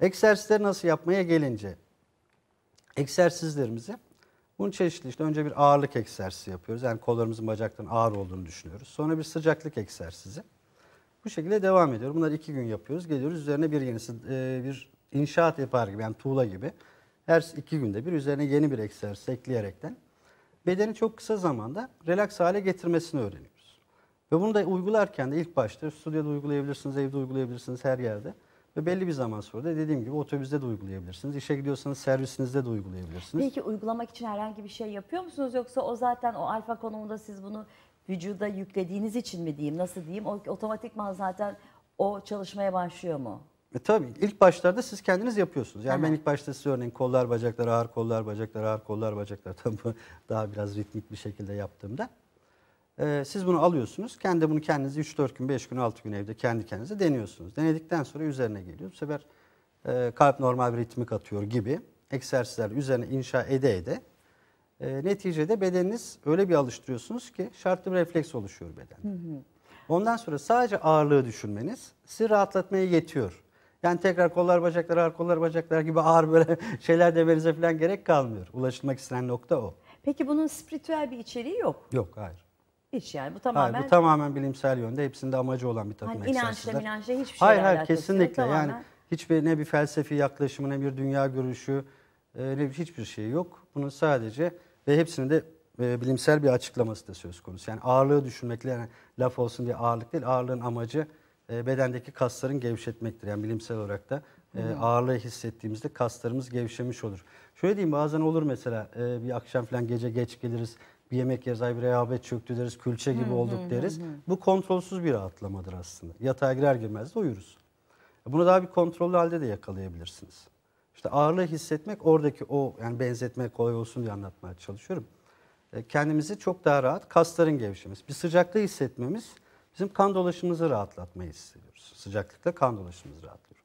Egzersizleri nasıl yapmaya gelince egzersizlerimizi bunun çeşitli işte önce bir ağırlık egzersizi yapıyoruz. Yani kollarımızın bacaktan ağır olduğunu düşünüyoruz. Sonra bir sıcaklık egzersizi. Bu şekilde devam ediyor. Bunları iki gün yapıyoruz. Geliyoruz üzerine bir yenisi e, bir inşaat yapar gibi yani tuğla gibi. Her iki günde bir üzerine yeni bir egzersiz ekleyerekten bedeni çok kısa zamanda relax hale getirmesini öğreniyoruz. Ve bunu da uygularken de ilk başta stüdyoda uygulayabilirsiniz, evde uygulayabilirsiniz her yerde. Ve belli bir zaman sonra da dediğim gibi otobüste de uygulayabilirsiniz. İşe gidiyorsanız servisinizde de uygulayabilirsiniz. Peki uygulamak için herhangi bir şey yapıyor musunuz? Yoksa o zaten o alfa konumunda siz bunu vücuda yüklediğiniz için mi diyeyim, nasıl diyeyim? O otomatikman zaten o çalışmaya başlıyor mu? E tabii ilk başlarda siz kendiniz yapıyorsunuz. Yani Aha. ben ilk başta size örneğin kollar bacaklar ağır kollar bacaklar ağır kollar bacaklar tabii daha biraz ritmik bir şekilde yaptığımda e, siz bunu alıyorsunuz. Kendi bunu kendiniz 3-4 gün, 5 gün, 6 gün evde kendi kendinize deniyorsunuz. Denedikten sonra üzerine geliyor. Bu sefer e, kalp normal bir ritmik atıyor gibi egzersizler üzerine inşa ede ede e, neticede bedeniniz öyle bir alıştırıyorsunuz ki şartlı bir refleks oluşuyor beden. Ondan sonra sadece ağırlığı düşünmeniz sizi rahatlatmaya yetiyor. Yani tekrar kollar bacaklar ağır kollar bacaklar gibi ağır böyle şeyler demenize falan gerek kalmıyor. Ulaşılmak istenen nokta o. Peki bunun spiritüel bir içeriği yok. Yok hayır. Hiç yani bu tamamen... Hayır, bu tamamen bilimsel yönde hepsinde amacı olan bir takım hani egzersizler. İnançla bilançla hiçbir şey Hayır hayır kesinlikle yok, tamamen... yani hiçbir ne bir felsefi yaklaşımı ne bir dünya görüşü e, ne hiçbir şey yok. Bunun sadece ve hepsinin de e, bilimsel bir açıklaması da söz konusu. Yani ağırlığı düşünmekle yani laf olsun diye ağırlık değil ağırlığın amacı e, bedendeki kasların gevşetmektir. Yani bilimsel olarak da e, ağırlığı hissettiğimizde kaslarımız gevşemiş olur. Şöyle diyeyim bazen olur mesela e, bir akşam falan gece geç geliriz bir yemek yeriz, ay bir rehabet çöktü deriz, külçe gibi hı, olduk hı, deriz. Hı, hı. Bu kontrolsüz bir rahatlamadır aslında. Yatağa girer girmez de uyuruz. Bunu daha bir kontrollü halde de yakalayabilirsiniz. İşte ağırlığı hissetmek oradaki o yani benzetme kolay olsun diye anlatmaya çalışıyorum. E, kendimizi çok daha rahat kasların gevşemesi, bir sıcaklığı hissetmemiz bizim kan dolaşımımızı rahatlatmayı hissediyoruz. Sıcaklıkla kan dolaşımımız rahatlıyor.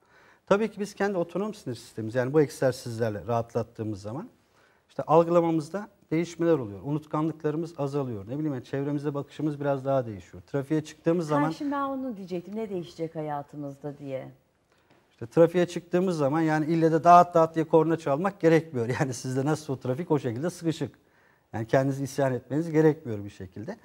Tabii ki biz kendi otonom sinir sistemimiz yani bu egzersizlerle rahatlattığımız zaman işte algılamamızda değişmeler oluyor. Unutkanlıklarımız azalıyor. Ne bileyim yani çevremize bakışımız biraz daha değişiyor. Trafiğe çıktığımız zaman... Ha, şimdi ben onu diyecektim. Ne değişecek hayatımızda diye. İşte trafiğe çıktığımız zaman yani ille de dağıt dağıt diye korna çalmak gerekmiyor. Yani sizde nasıl o trafik o şekilde sıkışık. Yani kendinizi isyan etmeniz gerekmiyor bir şekilde.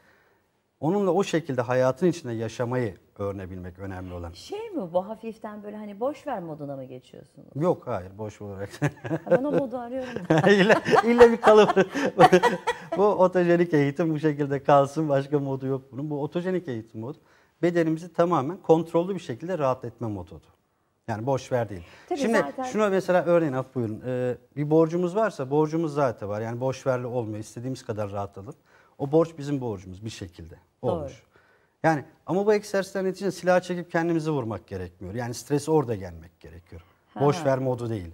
Onunla o şekilde hayatın içinde yaşamayı öğrenebilmek önemli olan. Şey mi bu hafiften böyle hani boş ver moduna mı geçiyorsunuz? Yok hayır boş olarak. Ha, ben o modu arıyorum. illa, illa bir kalıp. bu otojenik eğitim bu şekilde kalsın başka modu yok bunun. Bu otojenik eğitim modu bedenimizi tamamen kontrollü bir şekilde rahatletme modudur. Yani boş ver değil. Tabii Şimdi zaten... şunu mesela örneğin af buyurun. Ee, bir borcumuz varsa borcumuz zaten var. Yani boş verli olmuyor. İstediğimiz kadar rahatladım. O borç bizim borcumuz bir şekilde olmuş. Doğru. Yani ama bu egzersizler neticesinde silah çekip kendimizi vurmak gerekmiyor. Yani stres orada gelmek gerekiyor. Ha. Boş ver modu değil.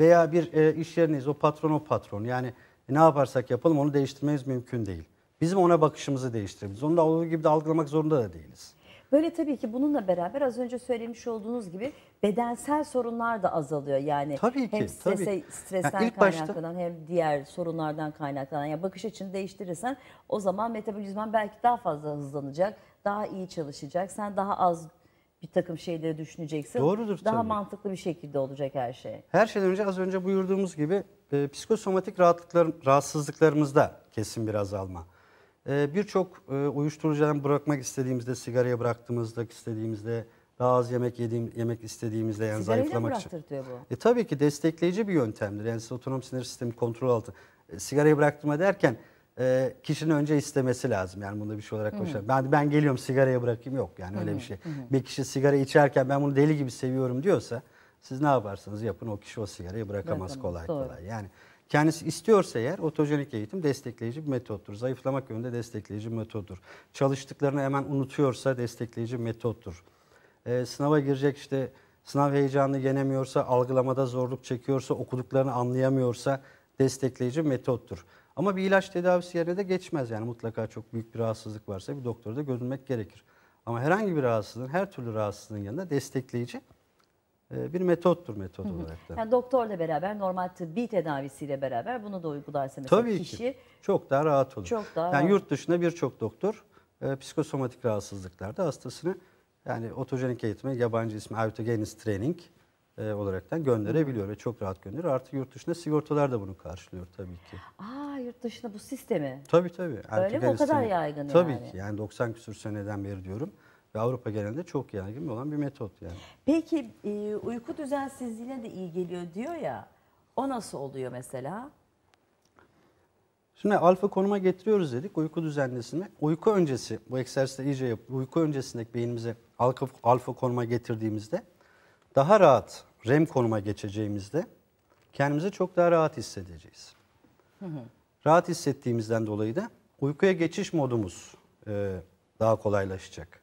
Veya bir e, iş yerindeyiz o patron o patron. Yani e, ne yaparsak yapalım onu değiştirmemiz mümkün değil. Bizim ona bakışımızı değiştirebiliriz. Onu da olduğu gibi de algılamak zorunda da değiliz. Böyle tabii ki bununla beraber az önce söylemiş olduğunuz gibi bedensel sorunlar da azalıyor. Yani tabii ki, hem strese, tabii. stresten yani kaynaklanan başta... hem diğer sorunlardan kaynaklanan. Yani bakış açını değiştirirsen o zaman metabolizman belki daha fazla hızlanacak, daha iyi çalışacak. Sen daha az bir takım şeyleri düşüneceksin. Doğrudur Daha tabii. mantıklı bir şekilde olacak her şey. Her şeyden önce az önce buyurduğumuz gibi e, psikosomatik rahatsızlıklarımızda kesin bir azalma. Ee, birçok e, uyuşturucudan bırakmak istediğimizde, sigarayı bıraktığımızda, istediğimizde, daha az yemek yediğim yemek istediğimizde yani Sigarayı zayıflamak için. bu. E tabii ki destekleyici bir yöntemdir. Yani siz otonom sinir sistemi kontrol altı. E, sigarayı bıraktırma derken e, kişinin önce istemesi lazım. Yani bunda bir şey olarak koşar. Ben ben geliyorum sigarayı bırakayım yok yani öyle Hı -hı. bir şey. Hı -hı. Bir kişi sigara içerken ben bunu deli gibi seviyorum diyorsa siz ne yaparsınız yapın o kişi o sigarayı bırakamaz, bırakamaz kolay doğru. kolay. Yani Kendisi istiyorsa eğer otojenik eğitim destekleyici bir metottur. Zayıflamak yönünde destekleyici bir metottur. Çalıştıklarını hemen unutuyorsa destekleyici bir metottur. Ee, sınava girecek işte sınav heyecanını yenemiyorsa, algılamada zorluk çekiyorsa, okuduklarını anlayamıyorsa destekleyici bir metottur. Ama bir ilaç tedavisi yerine de geçmez. Yani mutlaka çok büyük bir rahatsızlık varsa bir doktora da görünmek gerekir. Ama herhangi bir rahatsızlığın, her türlü rahatsızlığın yanında destekleyici ee, bir metottur metot olarak da. Yani doktorla beraber normal tıbbi tedavisiyle beraber bunu da uygularsa mesela Tabii kişi ki. çok daha rahat olur. Çok daha. Yani yurt dışında birçok doktor e, psikosomatik rahatsızlıklarda hastasını yani otojenik eğitime yabancı ismi autogenist training e, olaraktan gönderebiliyor ve çok rahat gönderir. Artık yurt dışında sigortalar da bunu karşılıyor tabii ki. Aa yurt dışında bu sistemi. Tabii tabii. Öyle mi o kadar training. yaygın tabii yani. Tabii ki yani 90 küsur seneden beri diyorum ve Avrupa genelinde çok yaygın olan bir metot yani. Peki e, uyku düzensizliğine de iyi geliyor diyor ya. O nasıl oluyor mesela? Şimdi alfa konuma getiriyoruz dedik uyku düzenlesini. Uyku öncesi bu egzersizleri iyice yap. Uyku öncesindeki beynimize alfa, alfa konuma getirdiğimizde daha rahat REM konuma geçeceğimizde kendimizi çok daha rahat hissedeceğiz. Rahat hissettiğimizden dolayı da uykuya geçiş modumuz e, daha kolaylaşacak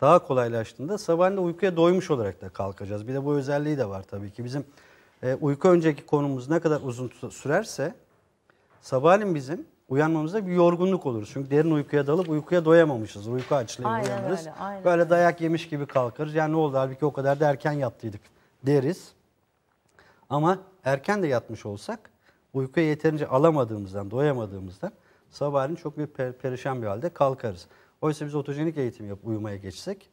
daha kolaylaştığında sabahında uykuya doymuş olarak da kalkacağız. Bir de bu özelliği de var tabii ki. Bizim e, uyku önceki konumuz ne kadar uzun sürerse sabahleyin bizim uyanmamızda bir yorgunluk olur. Çünkü derin uykuya dalıp uykuya doyamamışız. Uyku açlığıyla uyanırız. Öyle, aynen. Böyle dayak yemiş gibi kalkarız. Yani ne oldu halbuki o kadar da erken yattıydık deriz. Ama erken de yatmış olsak uykuya yeterince alamadığımızdan, doyamadığımızdan sabahleyin çok bir per perişan bir halde kalkarız. Oysa biz otojenik eğitim yap uyumaya geçsek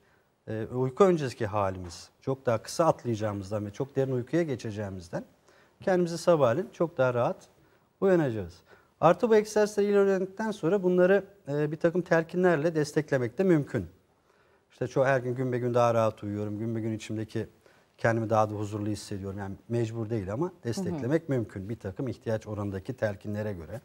e, uyku önceki halimiz çok daha kısa atlayacağımızdan ve çok derin uykuya geçeceğimizden kendimizi sabahleyin çok daha rahat uyanacağız. Artı bu egzersizleri öğrendikten sonra bunları e, bir takım telkinlerle desteklemek de mümkün. İşte çoğu her gün gün be gün daha rahat uyuyorum. Gün be gün içimdeki kendimi daha da huzurlu hissediyorum. Yani mecbur değil ama desteklemek hı hı. mümkün. Bir takım ihtiyaç oranındaki telkinlere göre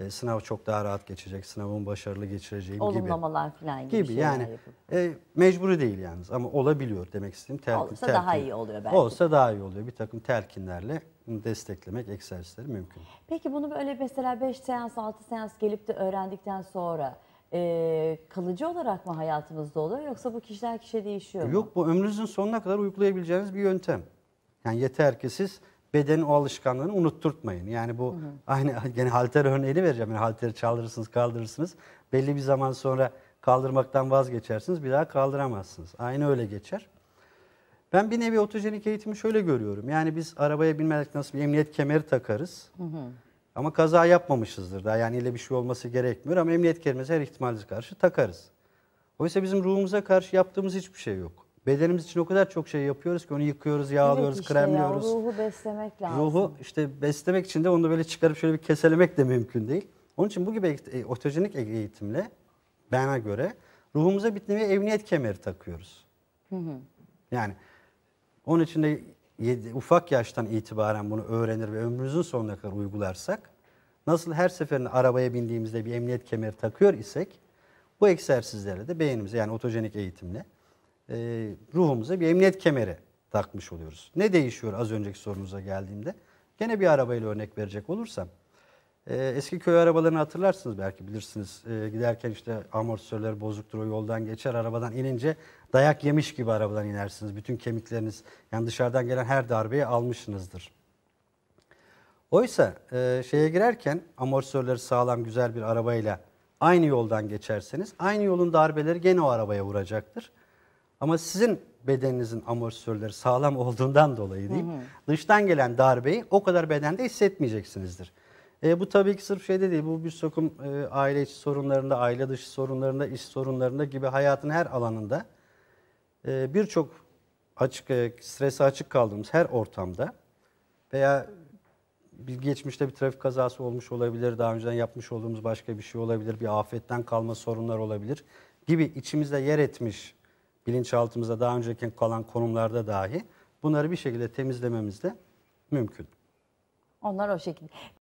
e, sınav çok daha rahat geçecek, sınavın başarılı geçireceğim gibi. Olumlamalar falan gibi, gibi yani e, mecburi değil yalnız ama olabiliyor demek istediğim. Terkin, Olsa terkin, daha iyi oluyor belki. Olsa daha iyi oluyor. Bir takım telkinlerle desteklemek egzersizleri mümkün. Peki bunu böyle mesela 5 seans, 6 seans gelip de öğrendikten sonra e, kalıcı olarak mı hayatımızda oluyor yoksa bu kişiden kişiye değişiyor mu? Yok bu ömrünüzün sonuna kadar uygulayabileceğiniz bir yöntem. Yani yeter ki siz bedenin o alışkanlığını unutturtmayın. Yani bu hı hı. aynı yani halter örneğini vereceğim. Yani halteri çaldırırsınız, kaldırırsınız. Belli bir zaman sonra kaldırmaktan vazgeçersiniz. Bir daha kaldıramazsınız. Aynı öyle geçer. Ben bir nevi otojenik eğitimi şöyle görüyorum. Yani biz arabaya binmedik nasıl bir emniyet kemeri takarız. Hı hı. Ama kaza yapmamışızdır daha. Yani öyle bir şey olması gerekmiyor ama emniyet kemerimizi her ihtimale karşı takarız. Oysa bizim ruhumuza karşı yaptığımız hiçbir şey yok bedenimiz için o kadar çok şey yapıyoruz ki onu yıkıyoruz, yağlıyoruz, evet işte kremliyoruz. Ya, ruhu beslemek lazım. Ruhu işte beslemek için de onu böyle çıkarıp şöyle bir keselemek de mümkün değil. Onun için bu gibi e, otojenik e, eğitimle bana göre ruhumuza bir nevi emniyet kemeri takıyoruz. Yani onun için de ufak yaştan itibaren bunu öğrenir ve ömrümüzün sonuna kadar uygularsak nasıl her seferinde arabaya bindiğimizde bir emniyet kemeri takıyor isek bu egzersizlerle de beynimize yani otojenik eğitimle e, ruhumuza bir emniyet kemeri takmış oluyoruz. Ne değişiyor az önceki sorunuza geldiğimde? Gene bir arabayla örnek verecek olursam. E, eski köy arabalarını hatırlarsınız belki bilirsiniz. E, giderken işte amortisörler bozuktur o yoldan geçer arabadan inince dayak yemiş gibi arabadan inersiniz. Bütün kemikleriniz yani dışarıdan gelen her darbeyi almışsınızdır. Oysa e, şeye girerken amortisörleri sağlam güzel bir arabayla aynı yoldan geçerseniz aynı yolun darbeleri gene o arabaya vuracaktır. Ama sizin bedeninizin amortisörleri sağlam olduğundan dolayı diyeyim, hı hı. dıştan gelen darbeyi o kadar bedende hissetmeyeceksinizdir. E, bu tabii ki sırf şeyde değil, bu bir takım e, aile içi sorunlarında, aile dışı sorunlarında, iş sorunlarında gibi hayatın her alanında e, birçok açık e, strese açık kaldığımız her ortamda veya bir geçmişte bir trafik kazası olmuş olabilir, daha önceden yapmış olduğumuz başka bir şey olabilir, bir afetten kalma sorunlar olabilir gibi içimizde yer etmiş bilinçaltımızda daha önceki kalan konumlarda dahi bunları bir şekilde temizlememiz de mümkün. Onlar o şekilde.